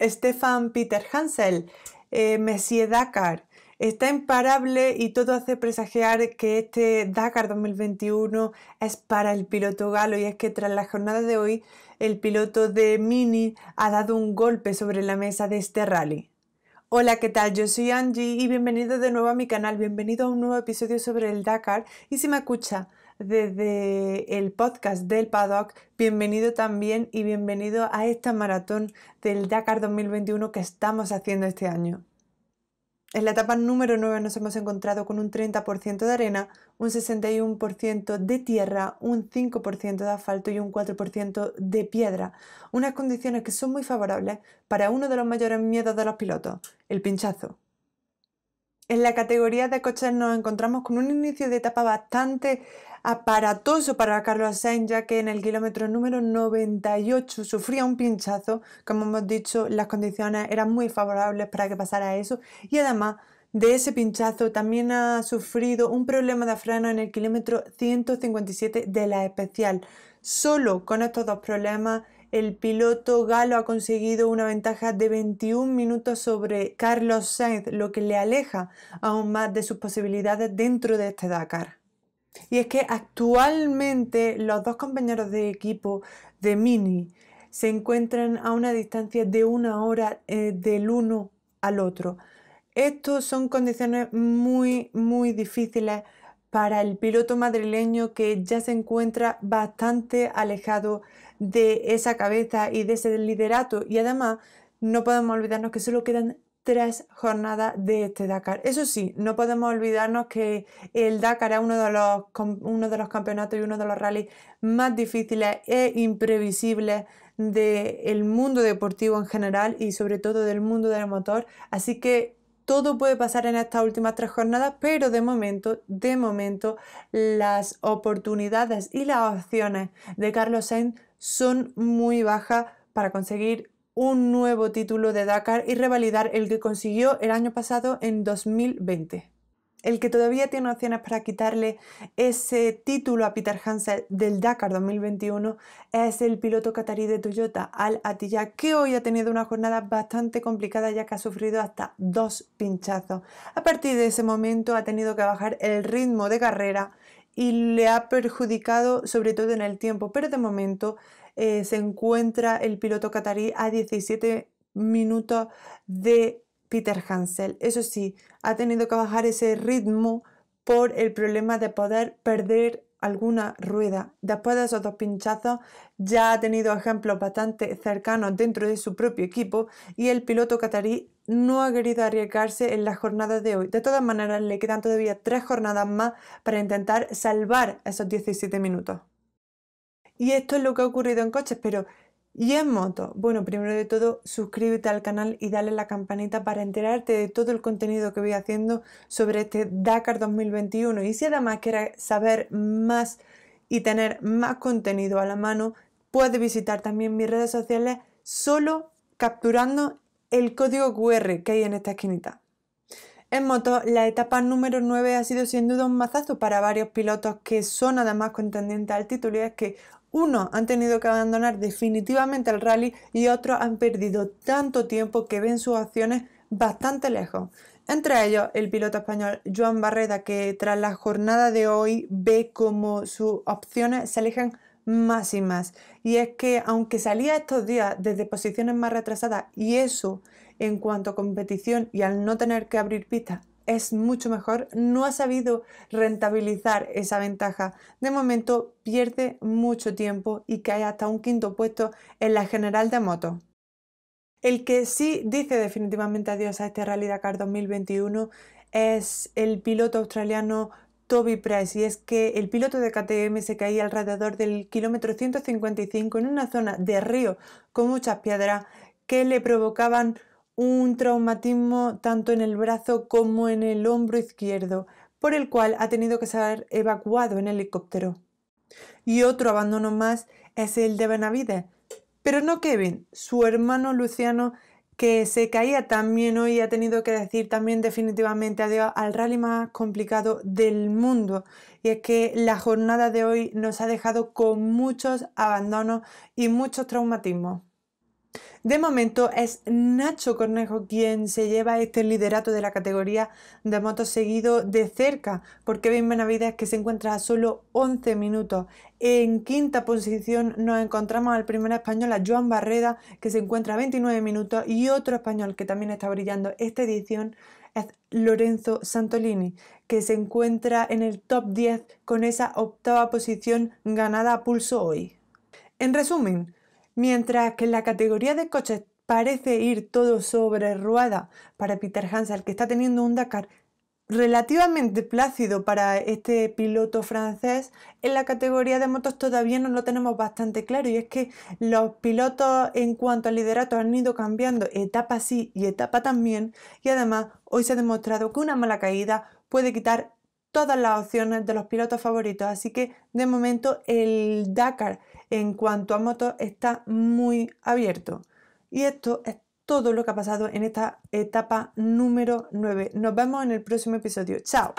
Stefan Peter Hansel, eh, Messier Dakar. Está imparable y todo hace presagiar que este Dakar 2021 es para el piloto galo y es que tras la jornada de hoy el piloto de Mini ha dado un golpe sobre la mesa de este rally. Hola, ¿qué tal? Yo soy Angie y bienvenido de nuevo a mi canal, bienvenido a un nuevo episodio sobre el Dakar y si me escucha desde el podcast del Paddock. Bienvenido también y bienvenido a esta maratón del Dakar 2021 que estamos haciendo este año. En la etapa número 9 nos hemos encontrado con un 30% de arena, un 61% de tierra, un 5% de asfalto y un 4% de piedra. Unas condiciones que son muy favorables para uno de los mayores miedos de los pilotos, el pinchazo. En la categoría de coches nos encontramos con un inicio de etapa bastante aparatoso para Carlos Sainz, ya que en el kilómetro número 98 sufría un pinchazo. Como hemos dicho, las condiciones eran muy favorables para que pasara eso. Y además de ese pinchazo, también ha sufrido un problema de freno en el kilómetro 157 de la especial. Solo con estos dos problemas el piloto galo ha conseguido una ventaja de 21 minutos sobre Carlos Sainz, lo que le aleja aún más de sus posibilidades dentro de este Dakar. Y es que actualmente los dos compañeros de equipo de Mini se encuentran a una distancia de una hora eh, del uno al otro. Estos son condiciones muy, muy difíciles para el piloto madrileño que ya se encuentra bastante alejado de esa cabeza y de ese liderato. Y además, no podemos olvidarnos que solo quedan tres jornadas de este Dakar. Eso sí, no podemos olvidarnos que el Dakar es uno de los, uno de los campeonatos y uno de los rallies más difíciles e imprevisibles del mundo deportivo en general y sobre todo del mundo del motor. Así que todo puede pasar en estas últimas tres jornadas, pero de momento, de momento, las oportunidades y las opciones de Carlos Sainz son muy bajas para conseguir un nuevo título de Dakar y revalidar el que consiguió el año pasado en 2020. El que todavía tiene opciones para quitarle ese título a Peter Hansen del Dakar 2021 es el piloto catarí de Toyota, Al Atiyah, que hoy ha tenido una jornada bastante complicada ya que ha sufrido hasta dos pinchazos. A partir de ese momento ha tenido que bajar el ritmo de carrera y le ha perjudicado sobre todo en el tiempo, pero de momento eh, se encuentra el piloto catarí a 17 minutos de Peter Hansel. Eso sí, ha tenido que bajar ese ritmo por el problema de poder perder alguna rueda. Después de esos dos pinchazos ya ha tenido ejemplos bastante cercanos dentro de su propio equipo y el piloto catarí no ha querido arriesgarse en las jornadas de hoy. De todas maneras, le quedan todavía tres jornadas más para intentar salvar esos 17 minutos. Y esto es lo que ha ocurrido en coches, pero y en moto, bueno, primero de todo, suscríbete al canal y dale la campanita para enterarte de todo el contenido que voy haciendo sobre este Dakar 2021. Y si además quieres saber más y tener más contenido a la mano, puedes visitar también mis redes sociales solo capturando el código QR que hay en esta esquinita. En moto, la etapa número 9 ha sido sin duda un mazazo para varios pilotos que son además contendientes al título y es que unos han tenido que abandonar definitivamente el rally y otros han perdido tanto tiempo que ven sus opciones bastante lejos. Entre ellos, el piloto español Joan Barreda, que tras la jornada de hoy ve como sus opciones se alejan más y más. Y es que aunque salía estos días desde posiciones más retrasadas y eso en cuanto a competición y al no tener que abrir pistas es mucho mejor, no ha sabido rentabilizar esa ventaja. De momento pierde mucho tiempo y cae hasta un quinto puesto en la general de moto El que sí dice definitivamente adiós a este Rally Dakar 2021 es el piloto australiano Toby Price y es que el piloto de KTM se caía alrededor del kilómetro 155 en una zona de río con muchas piedras que le provocaban un traumatismo tanto en el brazo como en el hombro izquierdo, por el cual ha tenido que ser evacuado en helicóptero. Y otro abandono más es el de Benavides, pero no Kevin, su hermano Luciano que se caía también hoy ha tenido que decir también definitivamente adiós al rally más complicado del mundo. Y es que la jornada de hoy nos ha dejado con muchos abandonos y muchos traumatismos. De momento es Nacho Cornejo quien se lleva este liderato de la categoría de motos seguido de cerca porque Kevin Benavides que se encuentra a solo 11 minutos. En quinta posición nos encontramos al primer español, a Joan Barreda, que se encuentra a 29 minutos y otro español que también está brillando esta edición es Lorenzo Santolini, que se encuentra en el top 10 con esa octava posición ganada a pulso hoy. En resumen, Mientras que en la categoría de coches parece ir todo sobre rueda para Peter Hansel, que está teniendo un Dakar relativamente plácido para este piloto francés, en la categoría de motos todavía no lo tenemos bastante claro y es que los pilotos en cuanto al liderato han ido cambiando etapa sí y etapa también y además hoy se ha demostrado que una mala caída puede quitar todas las opciones de los pilotos favoritos. Así que de momento el Dakar en cuanto a motos está muy abierto. Y esto es todo lo que ha pasado en esta etapa número 9. Nos vemos en el próximo episodio. Chao.